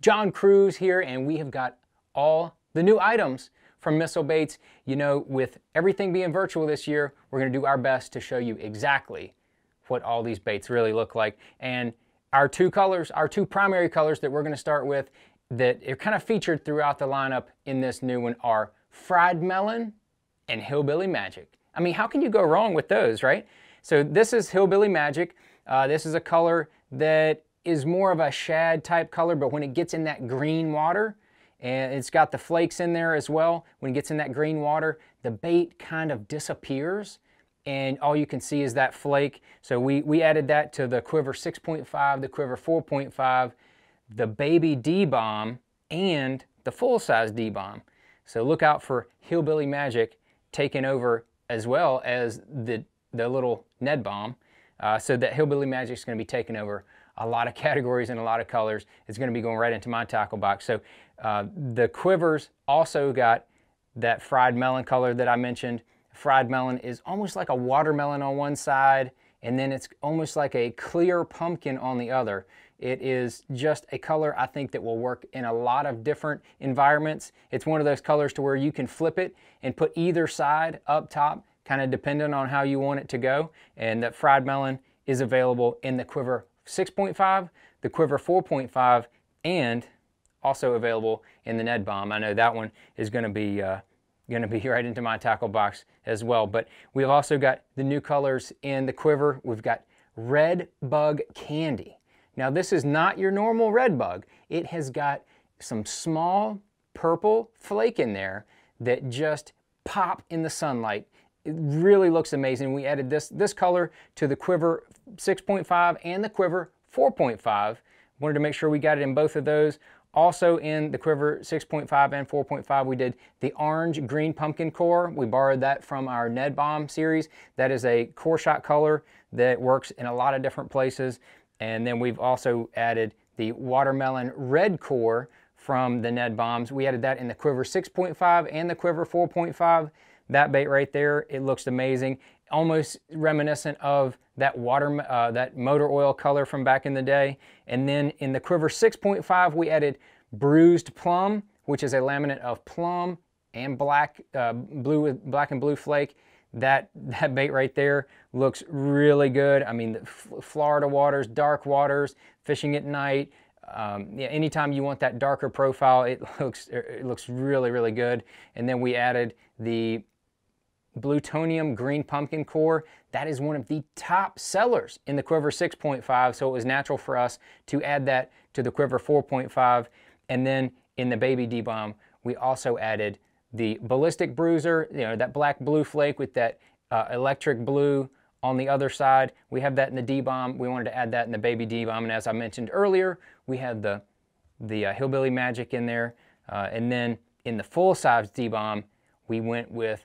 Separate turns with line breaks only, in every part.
John Cruz here, and we have got all the new items from Missile Baits. You know, with everything being virtual this year, we're gonna do our best to show you exactly what all these baits really look like. And our two colors, our two primary colors that we're gonna start with that are kind of featured throughout the lineup in this new one are fried melon and hillbilly magic. I mean, how can you go wrong with those, right? So this is hillbilly magic. Uh, this is a color that is more of a shad type color, but when it gets in that green water, and it's got the flakes in there as well, when it gets in that green water, the bait kind of disappears and all you can see is that flake. So we, we added that to the Quiver 6.5, the Quiver 4.5, the baby D-bomb, and the full-size D-bomb. So look out for Hillbilly Magic taking over as well as the, the little Ned bomb. Uh, so that Hillbilly Magic is gonna be taking over a lot of categories and a lot of colors. It's going to be going right into my tackle box. So uh, the quivers also got that fried melon color that I mentioned. Fried melon is almost like a watermelon on one side, and then it's almost like a clear pumpkin on the other. It is just a color I think that will work in a lot of different environments. It's one of those colors to where you can flip it and put either side up top, kind of dependent on how you want it to go. And that fried melon is available in the quiver 6.5, the Quiver 4.5, and also available in the Ned Bomb. I know that one is going to be uh, going to be right into my tackle box as well. But we've also got the new colors in the Quiver. We've got Red Bug Candy. Now this is not your normal red bug. It has got some small purple flake in there that just pop in the sunlight it really looks amazing. We added this, this color to the Quiver 6.5 and the Quiver 4.5. Wanted to make sure we got it in both of those. Also in the Quiver 6.5 and 4.5, we did the orange green pumpkin core. We borrowed that from our Ned Bomb series. That is a core shot color that works in a lot of different places. And then we've also added the watermelon red core from the Ned Bombs. We added that in the Quiver 6.5 and the Quiver 4.5 that bait right there, it looks amazing. Almost reminiscent of that water, uh, that motor oil color from back in the day. And then in the Quiver 6.5, we added Bruised Plum, which is a laminate of plum and black, uh, blue with black and blue flake. That, that bait right there looks really good. I mean, Florida waters, dark waters, fishing at night, um, yeah, anytime you want that darker profile, it looks, it looks really, really good. And then we added the Plutonium Green Pumpkin Core. That is one of the top sellers in the Quiver 6.5, so it was natural for us to add that to the Quiver 4.5. And then in the Baby D-Bomb, we also added the Ballistic Bruiser, you know, that black blue flake with that uh, electric blue on the other side. We have that in the D-Bomb. We wanted to add that in the Baby D-Bomb. And as I mentioned earlier, we had the, the uh, Hillbilly Magic in there. Uh, and then in the full-size D-Bomb, we went with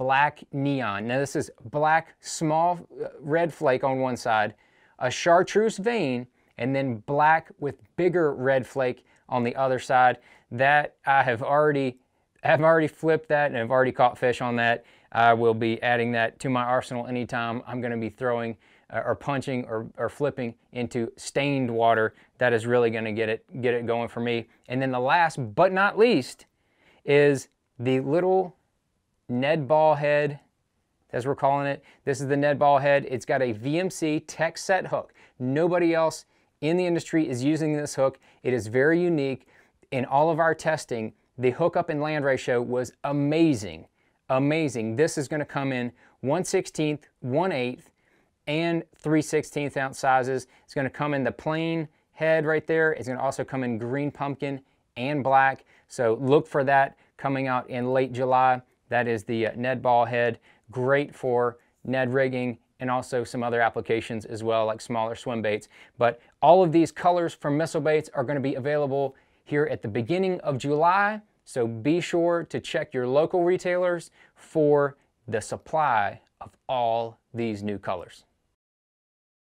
black neon. Now this is black small uh, red flake on one side, a chartreuse vein, and then black with bigger red flake on the other side. That I have already, I've already flipped that and I've already caught fish on that. I will be adding that to my arsenal anytime I'm gonna be throwing uh, or punching or, or flipping into stained water. That is really gonna get it, get it going for me. And then the last but not least is the little Ned ball head, as we're calling it. This is the Ned ball head. It's got a VMC tech set hook. Nobody else in the industry is using this hook. It is very unique. In all of our testing, the hookup and land ratio was amazing, amazing. This is gonna come in 1 16th, 1 8th, and 3 16th ounce sizes. It's gonna come in the plain head right there. It's gonna also come in green pumpkin and black. So look for that coming out in late July. That is the Ned ball head, great for Ned rigging and also some other applications as well, like smaller swim baits. But all of these colors from Missile Baits are gonna be available here at the beginning of July. So be sure to check your local retailers for the supply of all these new colors.